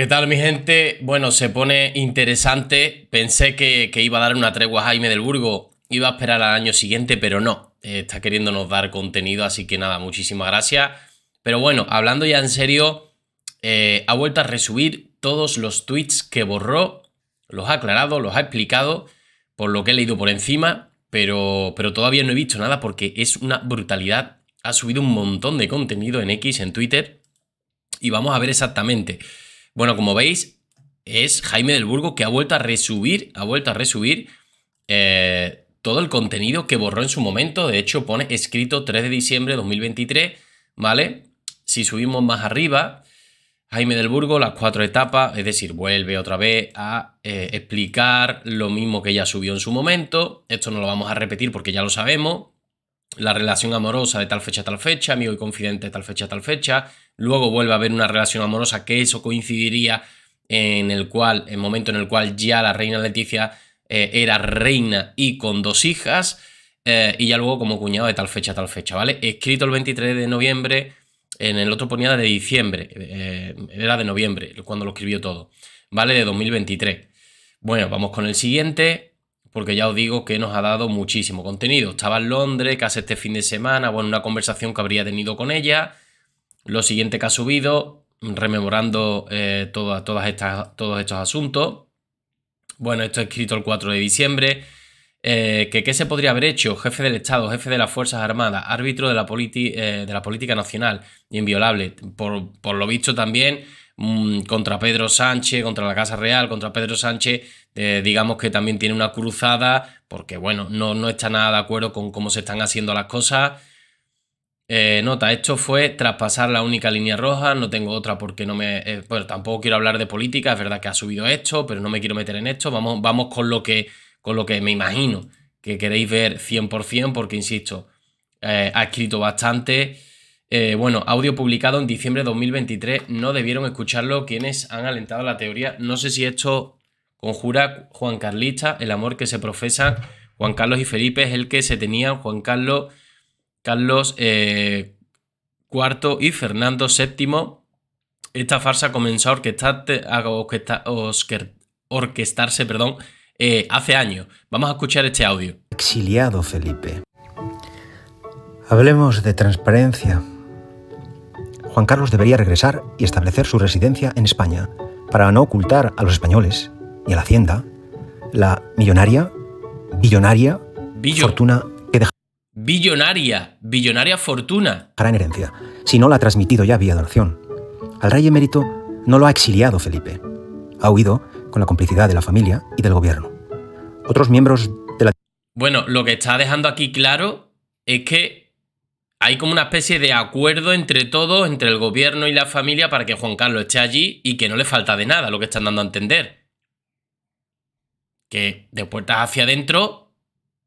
¿Qué tal mi gente? Bueno, se pone interesante. Pensé que, iba a dar una tregua Jaime del Burgo, iba a esperar al año siguiente, pero no. Eh, está queriéndonos dar contenido, así que nada, muchísimas gracias. Pero bueno, hablando ya en serio, eh, ha vuelto a resubir todos los tweets que borró, los ha aclarado, los ha explicado, por lo que he leído por encima, pero, pero todavía no he visto nada porque es una brutalidad. Ha subido un montón de contenido en X, en Twitter, y vamos a ver exactamente. Bueno, como veis, es Jaime del Burgo que ha vuelto a resubir, ha vuelto a resubir eh, todo el contenido que borró en su momento. De hecho, pone escrito 3 de diciembre de 2023, ¿vale? Si subimos más arriba, Jaime del Burgo, las cuatro etapas, es decir, vuelve otra vez a eh, explicar lo mismo que ya subió en su momento. Esto no lo vamos a repetir porque ya lo sabemos la relación amorosa de tal fecha a tal fecha, amigo y confidente de tal fecha a tal fecha, luego vuelve a haber una relación amorosa que eso coincidiría en el cual, el momento en el cual ya la reina Leticia eh, era reina y con dos hijas, eh, y ya luego como cuñado de tal fecha a tal fecha, ¿vale? Escrito el 23 de noviembre, en el otro ponía de diciembre, eh, era de noviembre, cuando lo escribió todo, ¿vale? De 2023. Bueno, vamos con el siguiente porque ya os digo que nos ha dado muchísimo contenido. Estaba en Londres, casi este fin de semana, bueno, una conversación que habría tenido con ella, lo siguiente que ha subido, rememorando eh, todas estas, todos estos asuntos. Bueno, esto escrito el 4 de diciembre. Eh, que qué se podría haber hecho, jefe del Estado, jefe de las Fuerzas Armadas, árbitro de la, eh, de la política nacional, inviolable. Por, por, lo visto también Mm, contra Pedro Sánchez, contra la Casa Real, contra Pedro Sánchez, eh, digamos que también tiene una cruzada, porque bueno, no, no está nada de acuerdo con cómo se están haciendo las cosas. Eh, nota, esto fue traspasar la única línea roja, no tengo otra porque no me... Eh, bueno, tampoco quiero hablar de política, es verdad que ha subido esto, pero no me quiero meter en esto, vamos, vamos con, lo que, con lo que me imagino que queréis ver 100%, porque insisto, ha escrito bastante, eh, bueno, audio publicado en diciembre de 2023. No debieron escucharlo quienes han alentado la teoría. No sé si esto conjura Juan Carlista, el amor que se profesa. Juan Carlos y Felipe es el que se tenían Juan Carlos, Carlos IV eh, y Fernando VII. Esta farsa comenzó a, orquestarse, orquestarse perdón, eh, hace años. Vamos a escuchar este audio. Exiliado Felipe. Hablemos de transparencia. Juan Carlos debería regresar y establecer su residencia en España para no ocultar a los españoles y a la Hacienda la millonaria, billonaria fortuna que deja Billonaria, billonaria fortuna. herencia, si no la ha transmitido ya vía donación. Al rey emérito no lo ha exiliado Felipe. Ha huido con la complicidad de la familia y del gobierno. Otros miembros de la. Bueno, lo que está dejando aquí claro es que hay como una especie de acuerdo entre todos, entre el gobierno y la familia, para que Juan Carlos esté allí y que no le falta de nada, lo que están dando a entender. Que de puertas hacia adentro,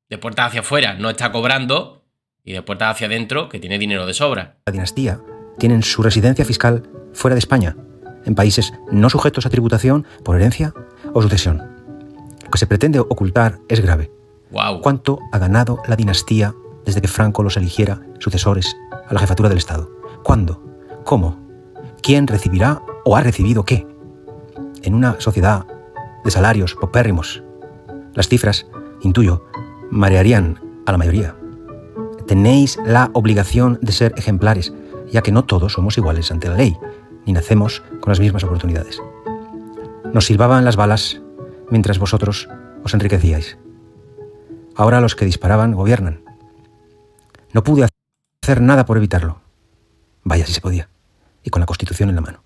de puertas hacia afuera, no está cobrando, y de puertas hacia adentro, que tiene dinero de sobra. La dinastía tiene su residencia fiscal fuera de España, en países no sujetos a tributación por herencia o sucesión. Lo que se pretende ocultar es grave. Wow. ¿Cuánto ha ganado la dinastía desde que Franco los eligiera sucesores a la jefatura del Estado. ¿Cuándo? ¿Cómo? ¿Quién recibirá o ha recibido qué? En una sociedad de salarios popérrimos, las cifras, intuyo, marearían a la mayoría. Tenéis la obligación de ser ejemplares, ya que no todos somos iguales ante la ley, ni nacemos con las mismas oportunidades. Nos silbaban las balas mientras vosotros os enriquecíais. Ahora los que disparaban gobiernan. No pude hacer nada por evitarlo. Vaya si se podía, y con la Constitución en la mano.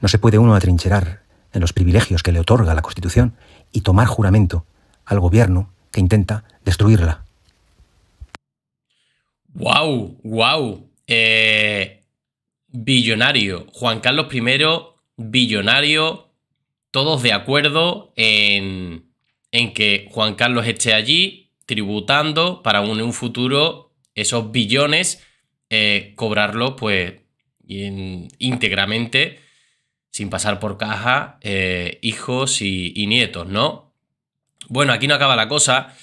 No se puede uno atrincherar en los privilegios que le otorga la Constitución y tomar juramento al gobierno que intenta destruirla. Guau, guau. Eh, billonario. Juan Carlos I, billonario. Todos de acuerdo en, que Juan Carlos esté allí tributando para un futuro esos billones, eh, cobrarlo pues íntegramente, sin pasar por caja, eh, hijos y, nietos, ¿no? Bueno, aquí no acaba la cosa.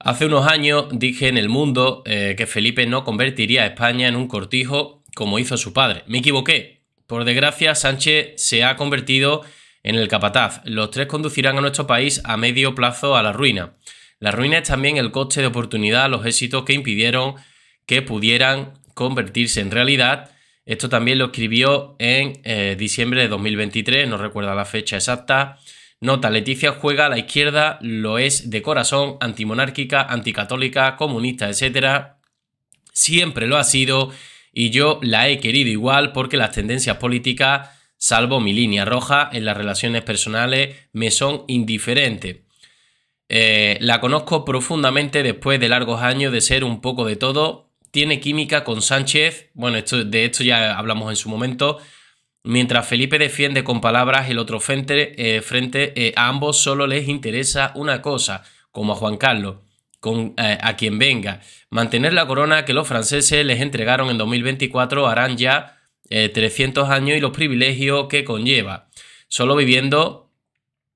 Hace unos años dije en El Mundo eh, que Felipe no convertiría a España en un cortijo como hizo su padre. Me equivoqué. Por desgracia, Sánchez se ha convertido en el capataz. Los tres conducirán a nuestro país a medio plazo a la ruina. La ruina es también el coste de oportunidad, los éxitos que impidieron que pudieran convertirse en realidad. Esto también lo escribió en eh, diciembre de 2023, no recuerda la fecha exacta. Nota, Leticia juega a la izquierda, lo es de corazón, antimonárquica, anticatólica, comunista, etc. Siempre lo ha sido y yo la he querido igual porque las tendencias políticas, salvo mi línea roja en las relaciones personales, me son indiferentes. Eh, la conozco profundamente después de largos años de ser un poco de todo tiene química con Sánchez. Bueno, esto, de esto ya hablamos en su momento. Mientras Felipe defiende con palabras el otro frente, eh, frente eh, a ambos solo les interesa una cosa, como a Juan Carlos, con, eh, a quien venga. Mantener la corona que los franceses les entregaron en 2024 harán ya 300 años y los privilegios que conlleva. Solo viviendo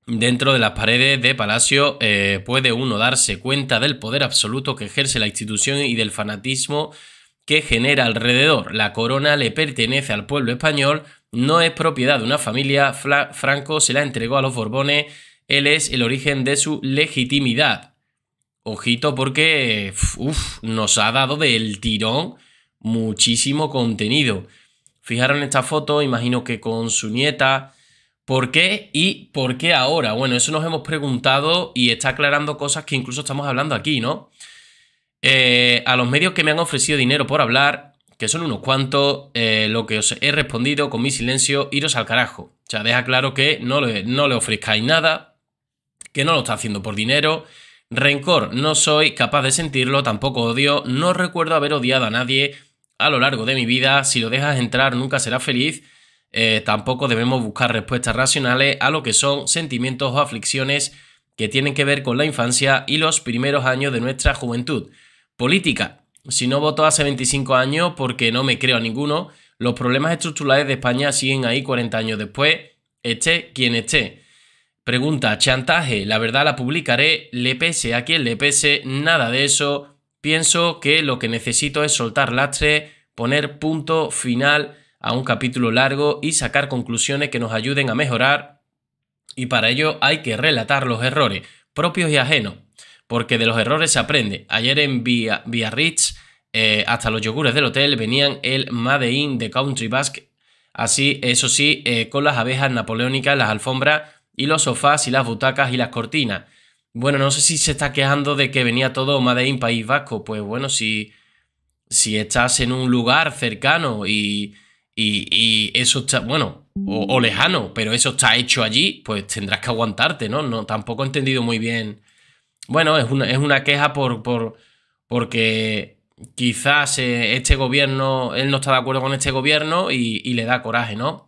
Dentro de las paredes de Palacio eh, puede uno darse cuenta del poder absoluto que ejerce la institución y del fanatismo que genera alrededor. La corona le pertenece al pueblo español, no es propiedad de una familia, Franco se la entregó a los Borbones, él es el origen de su legitimidad. Ojito porque nos ha dado del tirón muchísimo contenido. Fijaron esta foto, imagino que con su nieta, ¿Por qué y por qué ahora? Bueno, eso nos hemos preguntado y está aclarando cosas que incluso estamos hablando aquí, ¿no? Eh, a los medios que me han ofrecido dinero por hablar, que son unos cuantos, eh, lo que os he respondido con mi silencio, iros al carajo. O sea, deja claro que no le, no le ofrezcáis nada, que no lo está haciendo por dinero. Rencor, no soy capaz de sentirlo, tampoco odio, no recuerdo haber odiado a nadie a lo largo de mi vida, si lo dejas entrar nunca será feliz. Eh, tampoco debemos buscar respuestas racionales a lo que son sentimientos o aflicciones que tienen que ver con la infancia y los primeros años de nuestra juventud. Política. Si no voto hace 25 años, porque no me creo a ninguno, los problemas estructurales de España siguen ahí 40 años después, esté quien esté. Pregunta, chantaje, la verdad la publicaré, le pese a quien le pese, nada de eso. Pienso que lo que necesito es soltar lastre, poner punto final a un capítulo largo y sacar conclusiones que nos ayuden a mejorar y para ello hay que relatar los errores propios y ajenos, porque de los errores se aprende. Ayer en Via, Biarritz eh, hasta los yogures del hotel venían el Made in de Country Basque, así eso sí, eh, con las abejas napoleónicas, las alfombras y los sofás y las butacas y las cortinas. Bueno, no sé si se está quejando de que venía todo Made in País Vasco, pues bueno, si, si estás en un lugar cercano y y, eso está, bueno, o, lejano, pero eso está hecho allí, pues tendrás que aguantarte, ¿no? no tampoco he entendido muy bien. Bueno, es una, queja por, por porque quizás eh, este gobierno, él no está de acuerdo con este gobierno y, le da coraje, ¿no?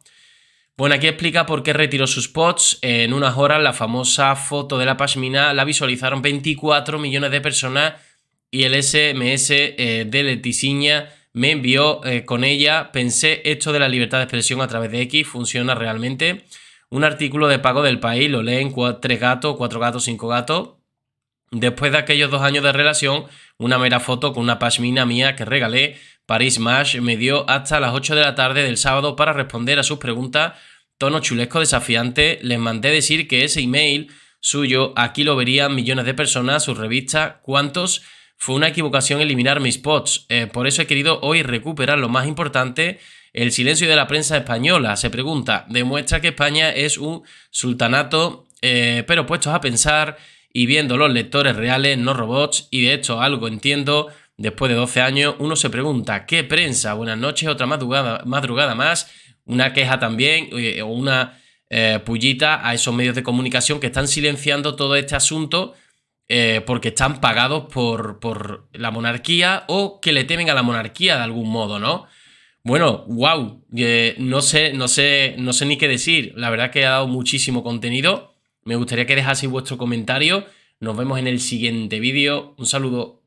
Bueno, aquí explica por qué retiró sus spots. En unas horas la famosa foto de la pashmina la visualizaron 24 millones de personas y el SMS eh, de Leticiña me envió eh, con ella, pensé esto de la libertad de expresión a través de X funciona realmente. Un artículo de pago del país, lo leen tres gatos, cuatro gatos, cinco gatos. Después de aquellos dos años de relación, una mera foto con una pashmina mía que regalé, Paris Mash me dio hasta las 8 de la tarde del sábado para responder a sus preguntas. Tono chulesco desafiante, les mandé decir que ese email suyo aquí lo verían millones de personas, su revista. cuántos fue una equivocación eliminar mis spots, eh, por eso he querido hoy recuperar lo más importante. El silencio de la prensa española, se pregunta, demuestra que España es un sultanato, eh, pero puestos a pensar y viendo los lectores reales, no robots, y de hecho algo entiendo, después de 12 años uno se pregunta, ¿qué prensa? Buenas noches, otra madrugada, madrugada más, una queja también, eh, o una pullita a esos medios de comunicación que están silenciando todo este asunto eh, porque están pagados por, por la monarquía o que le temen a la monarquía de algún modo, ¿no? Bueno, wow, eh, no sé, no sé, no sé ni qué decir. La verdad que ha dado muchísimo contenido. Me gustaría que dejaseis vuestro comentario. Nos vemos en el siguiente vídeo. Un saludo.